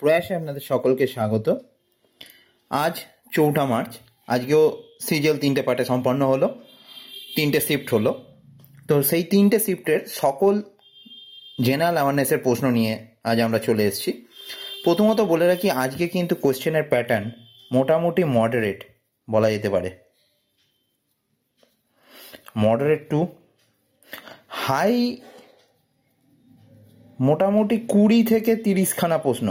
প্রয়াসে আপনাদের সকলকে স্বাগত আজ চৌঠা মার্চ আজকেও সিজিয়াল তিনটে পার্টে সম্পন্ন হলো তিনটে শিফট হলো তো সেই তিনটে শিফটের সকল জেনারেল অ্যাওয়ারনেসের প্রশ্ন নিয়ে আজ আমরা চলে এসেছি প্রথমত বলে রাখি আজকে কিন্তু কোশ্চেনের প্যাটার্ন মোটামুটি মডারেট বলা যেতে পারে মডারেট টু হাই মোটামুটি কুড়ি থেকে তিরিশখানা প্রশ্ন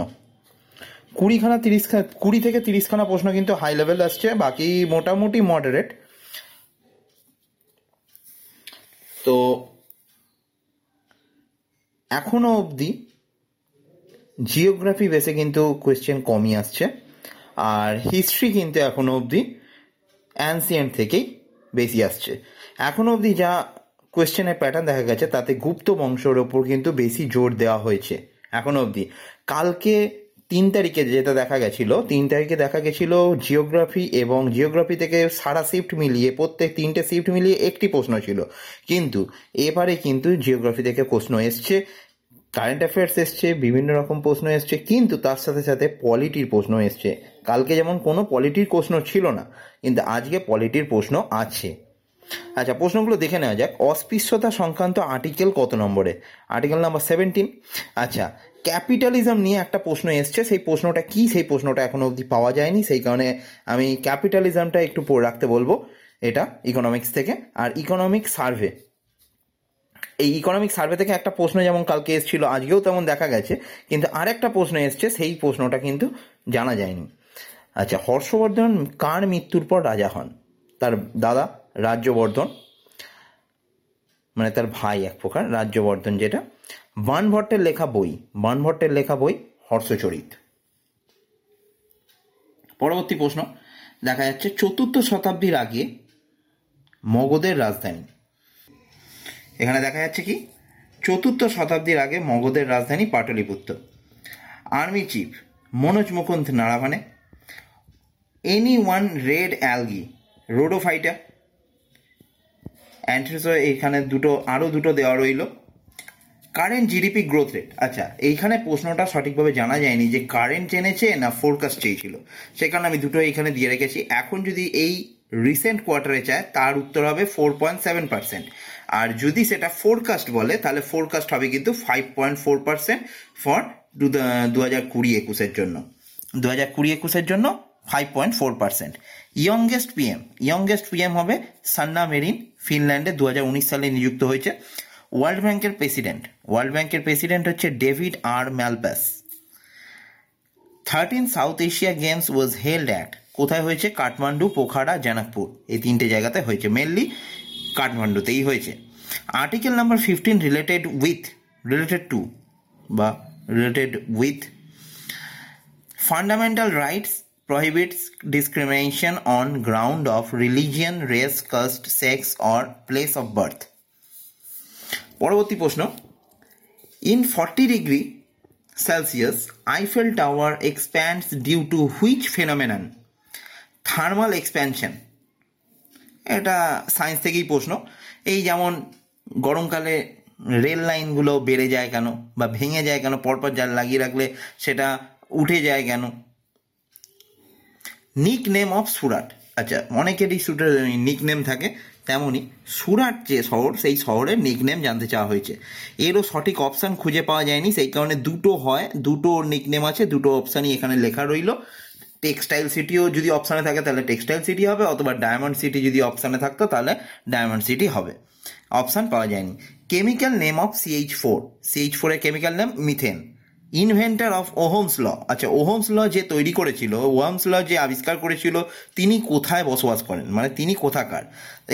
কুড়িখানা তিরিশখানা কুড়ি থেকে তিরিশখানা প্রশ্ন কিন্তু হাই লেভেল আসছে বাকি মোটামুটি মডারেট তো এখনও অবধি জিওগ্রাফি বেসে কিন্তু কোয়েশ্চেন কমই আসছে আর হিস্ট্রি কিন্তু এখনও অবধি অ্যান্সিয়েন্ট থেকেই বেশি আসছে এখনও অবধি যা কোয়েশ্চেনের প্যাটার্ন দেখা গেছে তাতে গুপ্ত বংশের ওপর কিন্তু বেশি জোর দেওয়া হয়েছে এখনও অবধি কালকে তিন তারিখে যেটা দেখা গেছিলো তিন তারিখে দেখা গেছিলো জিওগ্রাফি এবং জিওগ্রাফি থেকে সারা শিফট মিলিয়ে প্রত্যেক তিনটে শিফট মিলিয়ে একটি প্রশ্ন ছিল কিন্তু এবারে কিন্তু জিওগ্রাফি থেকে প্রশ্ন এসছে কারেন্ট অ্যাফেয়ার্স এসছে বিভিন্ন রকম প্রশ্ন এসছে কিন্তু তার সাথে সাথে পলিটির প্রশ্ন এসছে কালকে যেমন কোনো পলিটির প্রশ্ন ছিল না কিন্তু আজকে পলিটির প্রশ্ন আছে আচ্ছা প্রশ্নগুলো দেখে নেওয়া যাক অস্পৃশ্যতা সংক্রান্ত আর্টিকেল কত নম্বরে আর্টিকেল নাম্বার সেভেন্টিন আচ্ছা ক্যাপিটালিজম নিয়ে একটা প্রশ্ন এসছে সেই প্রশ্নটা কি সেই প্রশ্নটা এখনো অবধি পাওয়া যায়নি সেই কারণে আমি ক্যাপিটালিজমটা একটু পড়ে রাখতে বলবো এটা ইকোনমিক্স থেকে আর ইকোনমিক সার্ভে এই ইকোনমিক সার্ভে থেকে একটা প্রশ্ন যেমন কালকে এসেছিল আজকেও তেমন দেখা গেছে কিন্তু আর একটা প্রশ্ন এসছে সেই প্রশ্নটা কিন্তু জানা যায়নি আচ্ছা হর্ষবর্ধন কার মৃত্যুর পর রাজা হন তার দাদা রাজ্যবর্ধন মানে তার ভাই এক প্রকার রাজ্যবর্ধন যেটা বানভট্টের লেখা বই বানভট্টের লেখা বই হর্ষচরিত পরবর্তী প্রশ্ন দেখা যাচ্ছে চতুর্থ শতাব্দীর আগে মগধের রাজধানী এখানে দেখা যাচ্ছে কি চতুর্থ শতাব্দীর আগে মগধের রাজধানী Pataliputra army chief Manoj Mukund Naravane any one red algae Rhodophyta অ্যান্ট্রিসো এখানে দুটো আরও দুটো দেওয়া রইল কারেন্ট জিডিপি গ্রোথ রেট আচ্ছা এইখানে প্রশ্নটা সঠিকভাবে জানা যায়নি যে কারেন্ট এনেছে না ফোরকাস্ট চেয়েছিল সে কারণে আমি দুটো এখানে দিয়ে রেখেছি এখন যদি এই রিসেন্ট কোয়ার্টারে চায় তার উত্তর হবে ফোর পয়েন্ট সেভেন পার্সেন্ট আর যদি সেটা ফোরকাস্ট বলে তাহলে ফোরকাস্ট হবে কিন্তু five point four percent for দু হাজার কুড়ি একুশের জন্য দু হাজার কুড়ি একুশের জন্য five point four percent youngest PM youngest PM হবে সান্না মেরিন ফিনল্যান্ডে দু হাজার উনিশ সালে নিযুক্ত হয়েছে ওয়ার্ল্ড ব্যাংকের প্রেসিডেন্ট ওয়ার্ল্ড ব্যাংকের প্রেসিডেন্ট হচ্ছে ডেভিড আর Malpass thirteen South Asia games was held at কোথায় হয়েছে কাঠমান্ডু পোখারা জনকপুর এই তিনটে জায়গাতে হয়েছে মেনলি কাঠমান্ডুতেই হয়েছে article number fifteen related with related to বা related with fundamental rights prohibits discrimination on ground of religion race caste sex or place of birth পরবর্তী প্রশ্ন in forty degree Celsius Eiffel tower expands due to which phenomenon thermal expansion এটা science থেকেই প্রশ্ন এই যেমন গরমকালে rail লাইনগুলো বেড়ে যায় কেন বা ভেঙে যায় কেন পরপর যা লাগিয়ে রাখলে সেটা উঠে যায় কেন নিক নেম অফ সুরাট আচ্ছা অনেকেরই সুরাট নিক নেম থাকে তেমনই সুরাট যে শহর সেই শহরের নিকনেম জানতে চাওয়া হয়েছে এরও সঠিক অপশান খুঁজে পাওয়া যায়নি সেই কারণে দুটো হয় দুটো নিকনেম আছে দুটো অপশানই এখানে লেখা রইল টেক্সটাইল সিটিও যদি অপশানে থাকে তাহলে টেক্সটাইল সিটি হবে অথবা ডায়মন্ড সিটি যদি অপশানে থাকতো তাহলে ডায়মন্ড সিটি হবে অপশান পাওয়া যায়নি chemical name of CH four CH ফোরের chemical name methane inventor of Ohm's law আচ্ছা ওহোমস ল যে তৈরি করেছিল ওহোমস ল যে আবিষ্কার করেছিল তিনি কোথায় বসবাস করেন মানে তিনি কোথাকার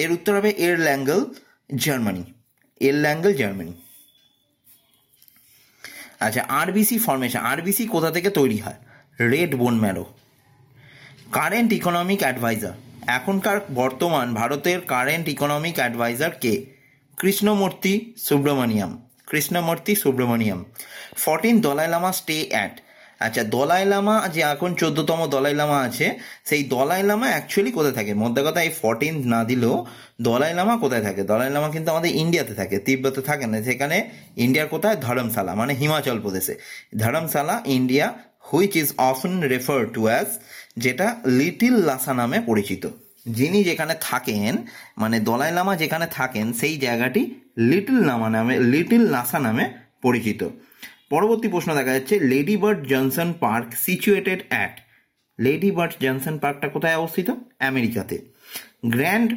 এর উত্তর হবে এর Erlangen Germany Erlangen Germany আচ্ছা আরবিসি ফরমেশন আরবিসি কোথা থেকে তৈরি হয় red bone marrow current economic adviser এখনকার বর্তমান ভারতের কারেন্ট ইকোনমিক অ্যাডভাইজার কে Krishnamurthy Subramanian Krishnamurthy Subramanian fourteen Dalai Lama stay at আচ্ছা দলাই লামা যে এখন চোদ্দতম দলাই লামা আছে সেই দলাই লামা অ্যাকচুয়ালি কোথায় থাকে মধ্যে কথা এই ফর্টিন না দিলেও দলাই লামা কোথায় থাকে দলাই লামা কিন্তু আমাদের ইন্ডিয়াতে থাকে তিব্বতে থাকে না সেখানে ইন্ডিয়ার কোথায় ধরমশালা মানে হিমাচল প্রদেশে Dharamshala India which is often refer to as যেটা লিটিল লাসা নামে পরিচিত যিনি যেখানে থাকেন মানে দলাই লামা যেখানে থাকেন সেই জায়গাটি লিটল লামা নামে লিটল নাসা নামে পরিচিত পরবর্তী প্রশ্ন দেখা যাচ্ছে lady bird Johnson park situated at lady bird Johnson পার্কটা কোথায় অবস্থিত আমেরিকাতে grand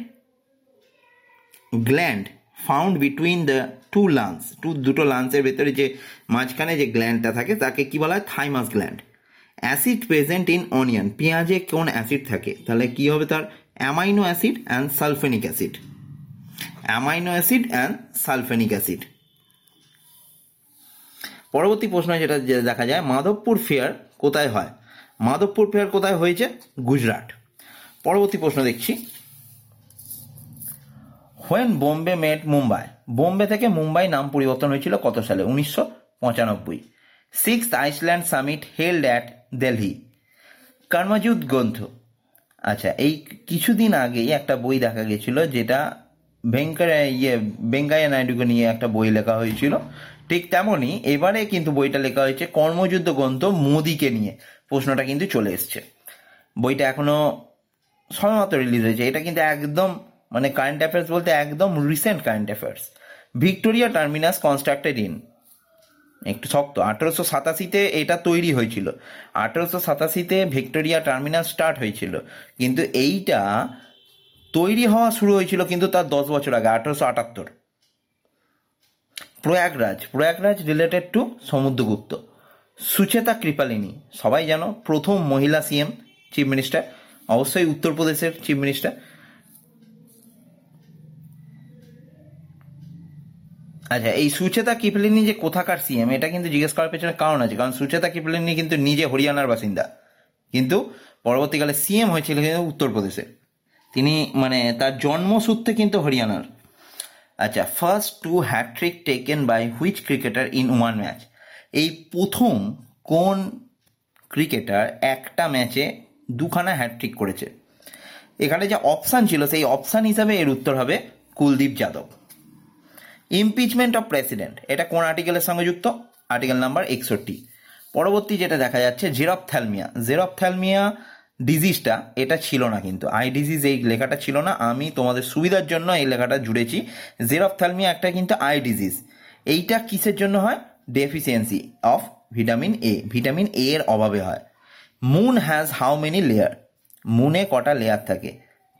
gland found between the two lungs two দুটো লান্সের ভেতরে যে মাঝখানে যে গ্ল্যান্ডটা থাকে তাকে কী বলা হয় thymus gland acid present in onion পেঁয়াজে কোন অ্যাসিড থাকে তাহলে কি হবে তার amino acid and sulfenic acid amino acid and sulfenic acid পরবর্তী প্রশ্ন যেটা দেখা যায় মাধবপুর ফেয়ার কোথায় হয় মাধবপুর ফেয়ার কোথায় হয়েছে গুজরাট পরবর্তী প্রশ্ন দেখছি হোয়েন বোম্বে মেট মুম্বাই বোম্বে থেকে মুম্বাই নাম পরিবর্তন হয়েছিল কত সালে উনিশশো পঁচানব্বই six Iceland summit held at Delhi Karmayoddha Granth আচ্ছা এই কিছুদিন আগেই একটা বই দেখা গেছিল যেটা ভেঙ্কায়া ইয়ে ভেঙ্কাইয়া নাইডুকে নিয়ে একটা বই লেখা হয়েছিল ঠিক তেমনই এবারে কিন্তু বইটা লেখা হয়েছে কর্মযুদ্ধ গ্রন্থ মোদিকে নিয়ে প্রশ্নটা কিন্তু চলে এসছে বইটা এখনও সময়মতো রিলিজ হয়েছে এটা কিন্তু একদম মানে কারেন্ট অ্যাফেয়ার্স বলতে একদম recent current affairs Victoria terminus constructed in একটু শক্ত আঠেরোশো সাতাশিতে এটা তৈরি হয়েছিল আঠেরোশো সাতাশিতে ভিক্টোরিয়া টার্মিনাল স্টার্ট হয়েছিল কিন্তু এইটা তৈরি হওয়া শুরু হয়েছিল কিন্তু তার দশ বছর আগে আঠেরোশো আটাত্তর প্রয়াগরাজ প্রয়াগরাজ রিলেটেড টু সমুদ্রগুপ্ত সুচেতা কৃপালিনী সবাই জানো প্রথম মহিলা সিএম চিফ মিনিস্টার অবশ্যই উত্তরপ্রদেশের চিফ মিনিস্টার আচ্ছা এই সুচেতা কিপলিনী যে কোথাকার সিএম এটা কিন্তু জিজ্ঞেস করার পেছনে কারণ আছে কারণ সুচেতা কিপলিনী কিন্তু নিজে হরিয়ানার বাসিন্দা কিন্তু পরবর্তীকালে সিএম হয়েছিল কিন্তু উত্তরপ্রদেশে তিনি মানে তার জন্মসূত্রে কিন্তু হরিয়ানার আচ্ছা first two hattrick taken by which cricketer in one match এই প্রথম কোন ক্রিকেটার একটা ম্যাচে দুখানা হ্যাট্রিক করেছে এখানে যে অপশান ছিল সেই অপশান হিসাবে এর উত্তর হবে Kuldeep Yadav impeachment of president এটা কোন আর্টিকেলের সঙ্গে যুক্ত আর্টিকেল নাম্বার একষট্টি পরবর্তী যেটা দেখা যাচ্ছে জেরফ থ্যালমিয়া জেরফ থ্যালমিয়া ডিজিজটা এটা ছিল না কিন্তু আই ডিজিজ এই লেখাটা ছিল না আমি তোমাদের সুবিধার জন্য এই লেখাটা জুড়েছি জেরফ থ্যালমিয়া একটা কিন্তু আই ডিজিজ এইটা কিসের জন্য হয় deficiency of vitamin A vitamin A এর অভাবে হয় moon has how many layer মুনে কটা লেয়ার থাকে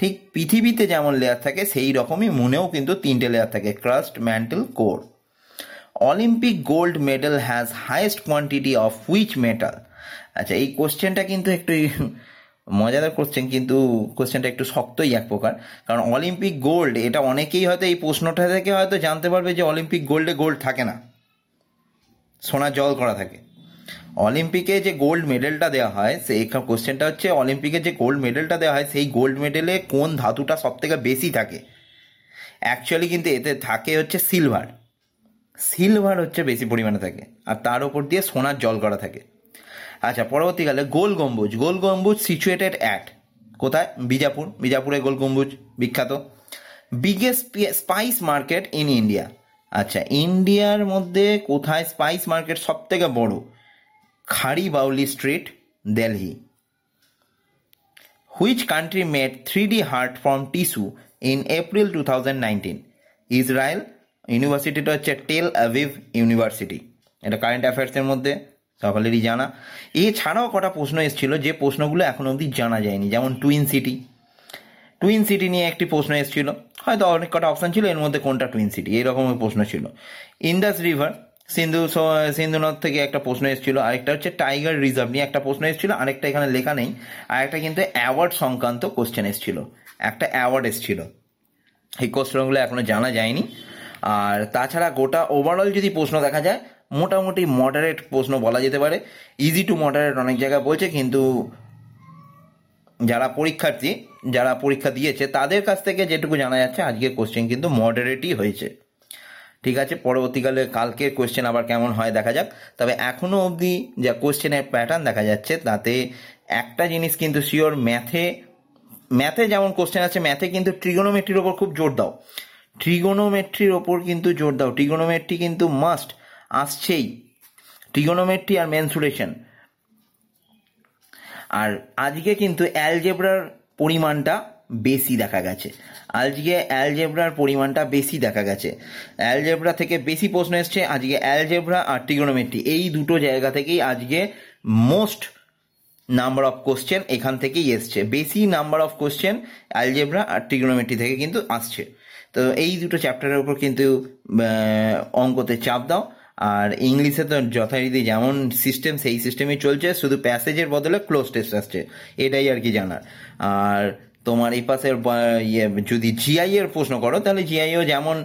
ঠিক পৃথিবীতে যেমন লেয়ার থাকে সেই রকমই মনেও কিন্তু তিনটে লেয়ার থাকে crust mantle core olympic gold medal has highest quantity of which metal আচ্ছা এই কোশ্চেনটা কিন্তু একটু মজাদার কোশ্চেন কিন্তু কোশ্চেনটা একটু শক্তই এক প্রকার কারণ অলিম্পিক গোল্ড এটা অনেকেই হয়তো এই প্রশ্নটা থেকে হয়তো জানতে পারবে যে অলিম্পিক গোল্ডে গোল্ড থাকে না সোনা জল করা থাকে অলিম্পিকে যে গোল্ড মেডেলটা দেওয়া হয় সেই কোশ্চেনটা হচ্ছে অলিম্পিকে যে গোল্ড মেডেলটা দেওয়া হয় সেই গোল্ড মেডেলে কোন ধাতুটা সবথেকে বেশি থাকে অ্যাকচুয়ালি কিন্তু এতে থাকে হচ্ছে সিলভার সিলভার হচ্ছে বেশি পরিমাণে থাকে আর তার ওপর দিয়ে সোনার জল করা থাকে আচ্ছা পরবর্তীকালে গোল গম্বুজ গোল গম্বুজ সিচুয়েটেড অ্যাট কোথায় বিজাপুর বিজাপুরে গোল গম্বুজ বিখ্যাত biggest spice market in India আচ্ছা ইন্ডিয়ার মধ্যে কোথায় স্পাইস মার্কেট সব থেকে বড়ো Baoli street Delhi three D heart from tissue in April two thousand 2019? Israel ইউনিভার্সিটিটা হচ্ছে টেল আভিভ ইউনিভার্সিটি এটা কারেন্ট অ্যাফেয়ার্সের মধ্যে সকলেরই জানা এছাড়াও কটা প্রশ্ন এসেছিল যে প্রশ্নগুলো এখন অবধি জানা যায়নি যেমন টুইন সিটি টুইন সিটি নিয়ে একটি প্রশ্ন এসেছিল হয়তো অনেক কটা অপশান ছিল এর মধ্যে কোনটা টুইন সিটি এইরকম প্রশ্ন ছিল ইন্দাস রিভার সিন্ধু সিন্ধুনদ থেকে একটা প্রশ্ন এসেছিল আরেকটা হচ্ছে টাইগার রিজার্ভ নিয়ে একটা প্রশ্ন এসেছিল আরেকটা এখানে লেখা নেই আরেকটা কিন্তু অ্যাওয়ার্ড সংক্রান্ত কোশ্চেন এসেছিল একটা অ্যাওয়ার্ড এসেছিল এই কোশ্চেনগুলো এখনও জানা যায়নি আর তাছাড়া গোটা ওভারঅল যদি প্রশ্ন দেখা যায় মোটামুটি মডারেট প্রশ্ন বলা যেতে পারে ইজি টু মডারেট অনেক জায়গায় বলছে কিন্তু যারা পরীক্ষার্থী যারা পরীক্ষা দিয়েছে তাদের কাছ থেকে যেটুকু জানা যাচ্ছে আজকের কোশ্চেন কিন্তু মডারেটই হয়েছে ঠিক আছে পরবর্তীকালে কালকের কোয়েশ্চেন আবার কেমন হয় দেখা যাক তবে এখনও অবধি যা কোয়েশ্চেনের প্যাটার্ন দেখা যাচ্ছে তাতে একটা জিনিস কিন্তু শিওর ম্যাথে ম্যাথে যেমন কোশ্চেন আছে ম্যাথে কিন্তু ট্রিগোনোমেট্রির ওপর খুব জোর দাও ট্রিগোনোমেট্রির ওপর কিন্তু জোর দাও ট্রিগোনোমেট্রি কিন্তু মাস্ট আসছেই ট্রিগোনোমেট্রি আর মেনসুরেশন আর আজকে কিন্তু অ্যালজেব্রার পরিমাণটা বেশি দেখা গেছে আজকে অ্যালজেব্রার পরিমাণটা বেশি দেখা গেছে অ্যালজেব্রা থেকে বেশি প্রশ্ন এসছে আজকে অ্যালজেব্রা আর ট্রিগোনোমেট্রি এই দুটো জায়গা থেকেই আজকে মোস্ট নাম্বার অফ কোশ্চেন এখান থেকেই এসছে বেশি নাম্বার অফ কোশ্চেন অ্যালজেব্রা আর ট্রিগোনোমেট্রি থেকে কিন্তু আসছে তো এই দুটো চ্যাপ্টারের উপর কিন্তু অঙ্কতে চাপ দাও আর ইংলিশে তো যথারীতি যেমন সিস্টেম সেই সিস্টেমই চলছে শুধু প্যাসেজের বদলে ক্লোজ টেস্ট আসছে এটাই আর কি জানার আর তোমার এই পাশের ইয়ে যদি জিআই এর প্রশ্ন করো তাহলে জিআইও যেমন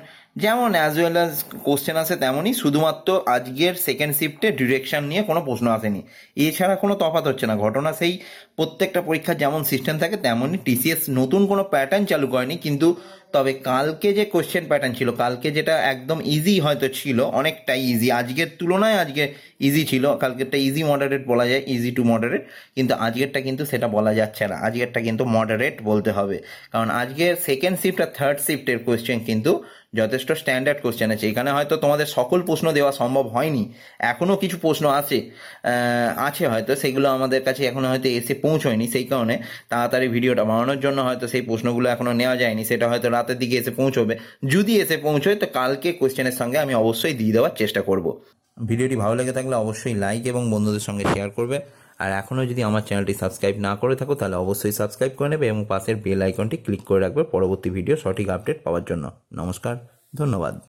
যেমন অ্যাজ ওয়েল অ্যাজ কোশ্চেন আসে তেমনই শুধুমাত্র আজকের সেকেন্ড শিফটে ডিরেকশন নিয়ে কোনো প্রশ্ন আসেনি এছাড়া কোনো তফাত হচ্ছে না ঘটনা সেই প্রত্যেকটা পরীক্ষার যেমন সিস্টেম থাকে তেমনই টিসিএস নতুন কোনো প্যাটার্ন চালু করেনি কিন্তু তবে কালকে যে কোশ্চেন প্যাটার্ন ছিল কালকে যেটা একদম ইজি হয়তো ছিল অনেকটা ইজি আজকের তুলনায় আজকে ইজি ছিল কালকেরটা ইজি মডারেট বলা যায় ইজি টু মডারেট কিন্তু আজকেরটা কিন্তু সেটা বলা যাচ্ছে না আজকেরটা কিন্তু মডারেট বলতে হবে কারণ আজকে সেকেন্ড শিফট আর থার্ড শিফটের কোশ্চেন কিন্তু যথেষ্ট স্ট্যান্ডার্ড কোশ্চেন আছে এখানে হয়তো তোমাদের সকল প্রশ্ন দেওয়া সম্ভব হয়নি এখনও কিছু প্রশ্ন আছে আছে হয়তো সেগুলো আমাদের কাছে এখনও হয়তো এসে পৌঁছয়নি সেই কারণে তাড়াতাড়ি ভিডিওটা বানানোর জন্য হয়তো সেই প্রশ্নগুলো এখনও নেওয়া যায়নি সেটা হয়তো রাতের দিকে এসে পৌঁছবে যদি এসে পৌঁছয় তো কালকে কোশ্চেনের সঙ্গে আমি অবশ্যই দিয়ে দেওয়ার চেষ্টা করব ভিডিওটি ভালো লেগে থাকলে অবশ্যই লাইক এবং বন্ধুদের সঙ্গে শেয়ার করবে আর এখনও যদি আমার চ্যানেলটি সাবস্ক্রাইব না করে থাকো তাহলে অবশ্যই সাবস্ক্রাইব করে নেবে এবং পাশের বেল আইকনটি ক্লিক করে রাখবে পরবর্তী ভিডিও সঠিক আপডেট পাওয়ার জন্য নমস্কার ধন্যবাদ